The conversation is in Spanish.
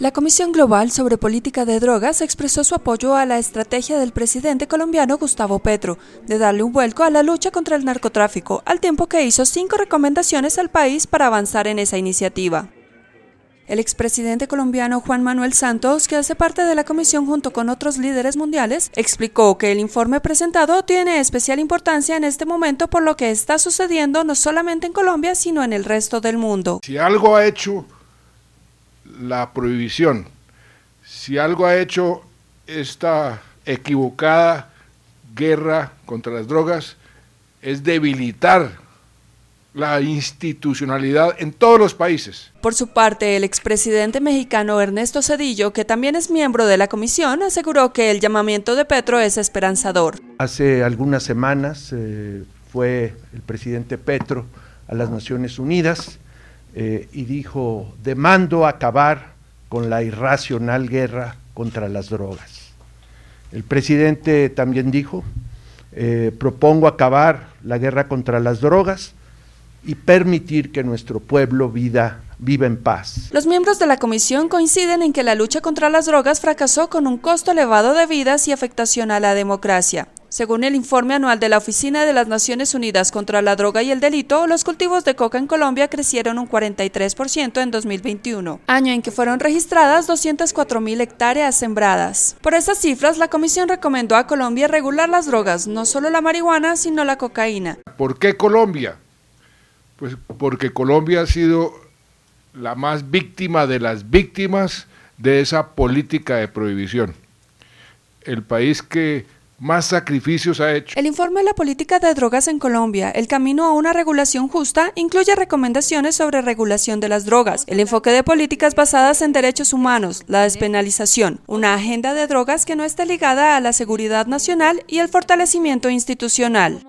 La Comisión Global sobre Política de Drogas expresó su apoyo a la estrategia del presidente colombiano Gustavo Petro de darle un vuelco a la lucha contra el narcotráfico, al tiempo que hizo cinco recomendaciones al país para avanzar en esa iniciativa. El expresidente colombiano Juan Manuel Santos, que hace parte de la comisión junto con otros líderes mundiales, explicó que el informe presentado tiene especial importancia en este momento por lo que está sucediendo no solamente en Colombia, sino en el resto del mundo. Si algo ha hecho la prohibición. Si algo ha hecho esta equivocada guerra contra las drogas es debilitar la institucionalidad en todos los países. Por su parte, el expresidente mexicano Ernesto Cedillo, que también es miembro de la comisión, aseguró que el llamamiento de Petro es esperanzador. Hace algunas semanas eh, fue el presidente Petro a las Naciones Unidas eh, y dijo, demando acabar con la irracional guerra contra las drogas. El presidente también dijo, eh, propongo acabar la guerra contra las drogas y permitir que nuestro pueblo viva en paz. Los miembros de la comisión coinciden en que la lucha contra las drogas fracasó con un costo elevado de vidas y afectación a la democracia. Según el informe anual de la Oficina de las Naciones Unidas contra la Droga y el Delito, los cultivos de coca en Colombia crecieron un 43% en 2021, año en que fueron registradas 204.000 hectáreas sembradas. Por estas cifras, la Comisión recomendó a Colombia regular las drogas, no solo la marihuana, sino la cocaína. ¿Por qué Colombia? Pues porque Colombia ha sido la más víctima de las víctimas de esa política de prohibición. El país que más sacrificios ha hecho. El informe de la política de drogas en Colombia, el camino a una regulación justa, incluye recomendaciones sobre regulación de las drogas, el enfoque de políticas basadas en derechos humanos, la despenalización, una agenda de drogas que no esté ligada a la seguridad nacional y el fortalecimiento institucional.